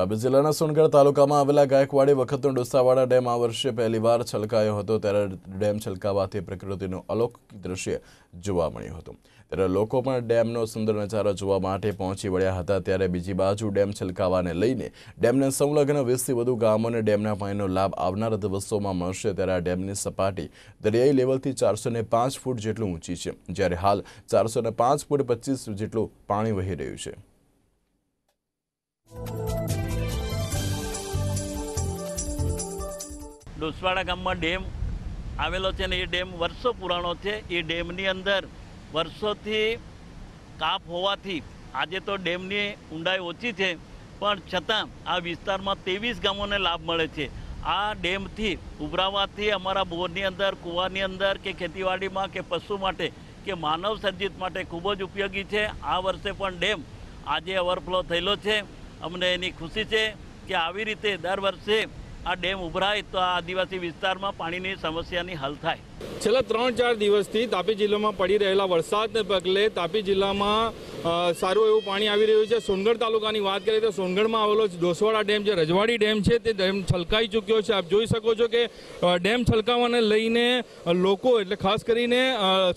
તાપી જિલ્લાના સોનગઢ તાલુકામાં આવેલા ગાયકવાડી વખતનો ડોસાવાડા ડેમ આ વર્ષે પહેલીવાર છલકાયો હતો ત્યારે ડેમ છલકાવાથી પ્રકૃતિનું અલૌકિક દ્રશ્ય જોવા મળ્યું હતું ત્યારે લોકો પણ ડેમનો સુંદર નજારો જોવા માટે પહોંચી વળ્યા હતા ત્યારે બીજી બાજુ ડેમ છલકાવાને લઈને ડેમને સંલગ્ન વીસથી વધુ ગામોને ડેમના પાણીનો લાભ આવનાર દિવસોમાં મળશે ત્યારે આ ડેમની સપાટી દરિયાઈ લેવલથી ચારસો પાંચ ફૂટ જેટલું ઊંચી છે જ્યારે હાલ ચારસો પાંચ ફૂટ પચીસ જેટલું પાણી વહી રહ્યું છે ડોસવાડા ગામમાં ડેમ આવેલો છે ને એ ડેમ વર્ષો પુરાણો છે એ ડેમની અંદર વર્ષોથી કાપ હોવાથી આજે તો ડેમની ઊંડાઈ ઓછી છે પણ છતાં આ વિસ્તારમાં ત્રેવીસ ગામોને લાભ મળે છે આ ડેમથી ઉભરાવાથી અમારા બોરની અંદર કૂવાની અંદર કે ખેતીવાડીમાં કે પશુ માટે કે માનવ સર્જિત માટે ખૂબ જ ઉપયોગી છે આ વર્ષે પણ ડેમ આજે ઓવરફ્લો થયેલો છે અમને એની ખુશી છે કે આવી રીતે દર વર્ષે આ ડેમ ઉભરાય તો આ આદિવાસી વિસ્તારમાં પાણીની સમસ્યાની હલ થાય છેલ્લા ત્રણ ચાર દિવસથી તાપી જિલ્લામાં પડી રહેલા વરસાદને પગલે તાપી જિલ્લામાં સારું એવું પાણી આવી રહ્યું છે સોનગઢ તાલુકાની વાત કરીએ તો સોનગઢમાં આવેલો ડોસવાડા ડેમ જે રજવાડી ડેમ છે તે ડેમ છલકાઈ ચૂક્યો છે આપ જોઈ શકો છો કે ડેમ છલકાવાને લઈને લોકો એટલે ખાસ કરીને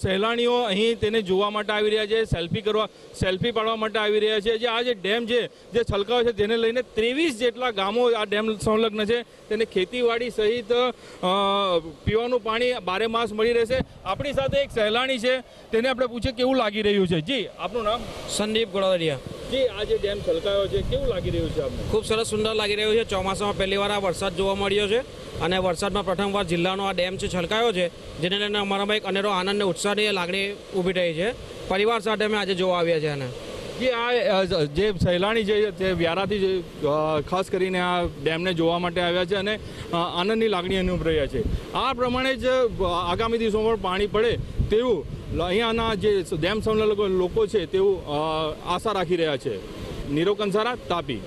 સહેલાણીઓ અહીં તેને જોવા માટે આવી રહ્યા છે સેલ્ફી કરવા સેલ્ફી પાડવા માટે આવી રહ્યા છે જે આ જે ડેમ છે જે છલકાવે છે તેને લઈને ત્રેવીસ જેટલા ગામો આ ડેમ સંલગ્ન છે તેને ખેતીવાડી સહિત પીવાનું પાણી બારે માસ મળી રહેશે આપણી સાથે એક સહેલાણી છે તેને આપણે પૂછીએ કેવું લાગી રહ્યું છે જી આપણું નામ સંદીપ ગોળાવરિયા જી આજે ડેમ છલકાયો છે કેવું લાગી રહ્યું છે આપને ખૂબ સરસ સુંદર લાગી રહ્યું છે ચોમાસામાં પહેલીવાર આ વરસાદ જોવા મળ્યો છે અને વરસાદમાં પ્રથમવાર જિલ્લાનો આ ડેમ છે છલકાયો છે જેને લઈને અમારામાં એક અનેરો આનંદ અને ઉત્સાહની લાગણી ઊભી થઈ છે પરિવાર સાથે અમે આજે જોવા આવ્યા છે અને જે આ જે સહેલાણી છે તે વ્યારાથી ખાસ કરીને આ ડેમને જોવા માટે આવ્યા છે અને આનંદની લાગણી અનુભવી રહ્યા છે આ પ્રમાણે જ આગામી દિવસોમાં પાણી પડે તેવું અહીંયાના જે ડેમ સંલગ્ન લોકો છે તેઓ આશા રાખી રહ્યા છે નીરવ કંસારા તાપી